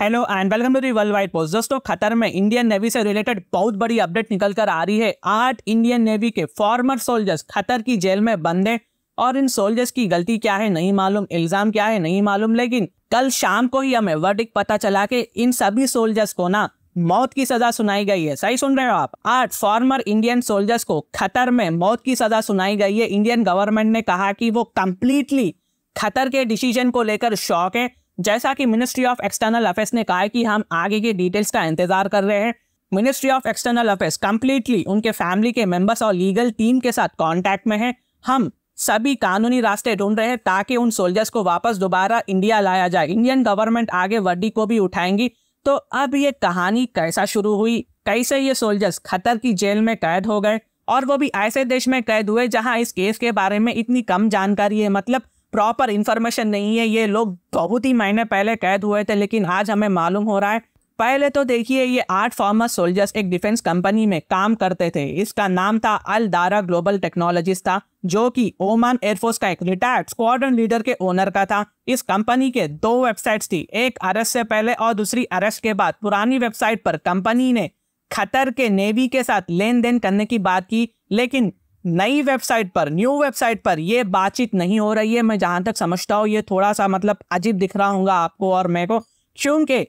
hello and welcome to the world wide post दोस्तों Qatar में Indian navy से related बहुत बड़ी अपडेट निकल कर आ रही है आठ इंडियन नेवी के फॉर्मर सोल्जर्स खतर की जेल में बंद है और इन सोल्जर्स की गलती क्या है नहीं मालूम इल्जाम क्या है नहीं मालूम लेकिन कल शाम को ही हमें वर्डिक पता चला के इन सभी सोल्जर्स को ना मौत की सजा सुनाई गई है सही सुन रहे हो आप आठ फॉर्मर इंडियन सोल्जर्स को खतर में मौत की सजा सुनाई गई है इंडियन गवर्नमेंट ने कहा कि वो कंप्लीटली खतर के डिसीजन को लेकर शौक है जैसा कि मिनिस्ट्री ऑफ एक्सटर्नल अफेयर्स ने कहा है कि हम आगे के डिटेल्स का इंतजार कर रहे हैं ministry of external affairs completely उनके फैमिली के मेंबर्स और लीगल टीम के साथ कॉन्टैक्ट में है हम सभी कानूनी रास्ते ढूंढ रहे हैं ताकि उन सोल्जर्स को वापस दोबारा इंडिया लाया जाए इंडियन गवर्नमेंट आगे वर्डी को भी उठाएंगी तो अब ये कहानी कैसा शुरू हुई कैसे ये सोल्जर्स खतर की जेल में कैद हो गए और वो भी ऐसे देश में कैद हुए जहां इस केस के बारे में इतनी कम जानकारी है मतलब प्रॉपर इन्फॉर्मेशन नहीं है ये लोग बहुत ही महीने पहले कैद हुए थे लेकिन आज हमें मालूम हो रहा है पहले तो देखिए ये आठ फॉर्मर सोल्जर्स एक डिफेंस कंपनी में काम करते थे इसका नाम था अल दारा ग्लोबल टेक्नोलॉजीज था जो कि ओमान एयरफोर्स का एक रिटायर्ड स्क्वाड्रन लीडर के ओनर का था इस कंपनी के दो वेबसाइट्स थी एक अरेस्ट से पहले और दूसरी अरेस्ट के बाद पुरानी वेबसाइट पर कंपनी ने खतर के नेवी के साथ लेन देन करने की बात की लेकिन नई वेबसाइट पर न्यू वेबसाइट पर ये बातचीत नहीं हो रही है मैं जहां तक समझता हूँ ये थोड़ा सा मतलब अजीब दिख रहा होगा आपको और मेरे को क्योंकि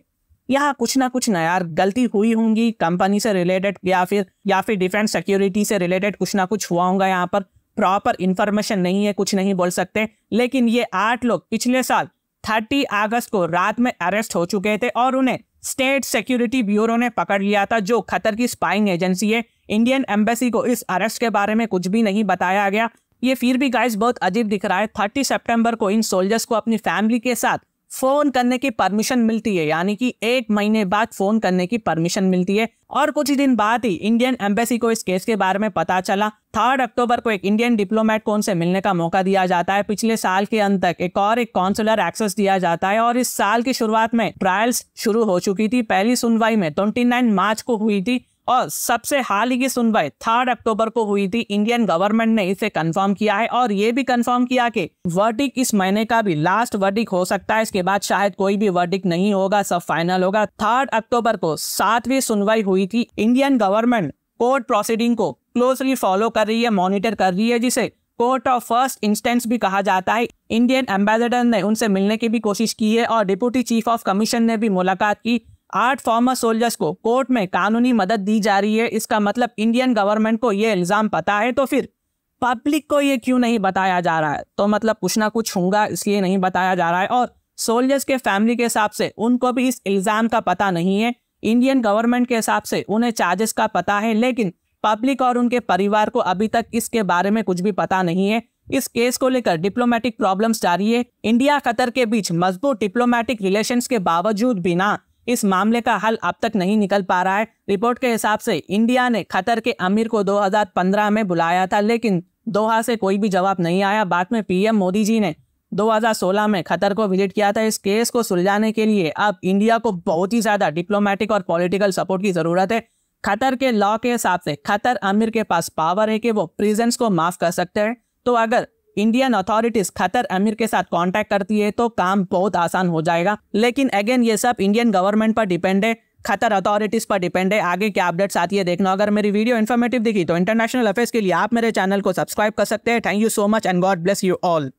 यहाँ कुछ ना कुछ नया गलती हुई होंगी कंपनी से रिलेटेड या फिर या फिर डिफेंस सिक्योरिटी से रिलेटेड कुछ ना कुछ हुआ होगा यहाँ पर प्रॉपर इन्फॉर्मेशन नहीं है कुछ नहीं बोल सकते लेकिन ये आठ लोग पिछले साल थर्टी अगस्त को रात में अरेस्ट हो चुके थे और उन्हें स्टेट सिक्योरिटी ब्यूरो ने पकड़ लिया था जो खतर की स्पाइंग एजेंसी है इंडियन एम्बेसी को इस अरेस्ट के बारे में कुछ भी नहीं बताया गया ये फिर भी गाइस बहुत अजीब दिख रहा है थर्टी सेप्टेम्बर को इन सोल्जर्स को अपनी फैमिली के साथ फोन करने की परमिशन मिलती है यानी कि एक महीने बाद फोन करने की परमिशन मिलती है और कुछ ही दिन बाद ही इंडियन एम्बेसी को इस केस के बारे में पता चला थर्ड अक्टूबर को एक इंडियन डिप्लोमेट को उनसे मिलने का मौका दिया जाता है पिछले साल के अंत तक एक और एक कॉन्सुलर एक्सेस दिया जाता है और इस साल की शुरुआत में ट्रायल्स शुरू हो चुकी थी पहली सुनवाई में ट्वेंटी मार्च को हुई थी और सबसे हाल ही की सुनवाई थर्ड अक्टूबर को हुई थी इंडियन गवर्नमेंट ने इसे कंफर्म किया है और ये भी कंफर्म किया कि वर्डिक इस महीने का भी लास्ट वर्डिक हो सकता है इसके बाद शायद कोई भी वर्डिक नहीं होगा सब फाइनल होगा थर्ड अक्टूबर को सातवीं सुनवाई हुई थी इंडियन गवर्नमेंट कोर्ट प्रोसीडिंग को क्लोजली फॉलो कर रही है मॉनिटर कर रही है जिसे कोर्ट ऑफ फर्स्ट इंस्टेंस भी कहा जाता है इंडियन एम्बेसडर ने उनसे मिलने की भी कोशिश की है और डिप्यूटी चीफ ऑफ कमीशन ने भी मुलाकात की आठ फॉर्मर सोल्जर्स को कोर्ट में कानूनी मदद दी जा रही है इसका मतलब इंडियन गवर्नमेंट को ये इल्ज़ाम पता है तो फिर पब्लिक को ये क्यों नहीं बताया जा रहा है तो मतलब कुछ ना कुछ होगा इसलिए नहीं बताया जा रहा है और सोल्जर्स के फैमिली के हिसाब से उनको भी इस इल्ज़ाम का पता नहीं है इंडियन गवर्नमेंट के हिसाब से उन्हें चार्जेस का पता है लेकिन पब्लिक और उनके परिवार को अभी तक इसके बारे में कुछ भी पता नहीं है इस केस को लेकर डिप्लोमेटिक प्रॉब्लम्स जारी है इंडिया कतर के बीच मजबूत डिप्लोमेटिक रिलेशंस के बावजूद भी ना इस मामले का हल अब तक नहीं निकल पा रहा है रिपोर्ट के हिसाब से इंडिया ने खतर के अमीर को 2015 में बुलाया था लेकिन दोहा से कोई भी जवाब नहीं आया बाद में पीएम मोदी जी ने 2016 में खतर को विजिट किया था इस केस को सुलझाने के लिए अब इंडिया को बहुत ही ज़्यादा डिप्लोमेटिक और पॉलिटिकल सपोर्ट की ज़रूरत है खतर के लॉ के हिसाब से खतर अमीर के पास पावर है कि वो प्रिजेंस को माफ़ कर सकते हैं तो अगर इंडियन अथॉरिटीज खतर अमीर के साथ कांटेक्ट करती है तो काम बहुत आसान हो जाएगा लेकिन अगेन ये सब इंडियन गवर्नमेंट पर डिपेंड है खतर अथॉरिटीज पर डिपेंड है आगे क्या अपडेट्स आती है देखना अगर मेरी वीडियो इन्फॉर्मेटिव दिखी तो इंटरनेशनल अफेयर्स के लिए आप मेरे चैनल को सब्सक्राइब कर सकते हैं thank you so much and God bless you all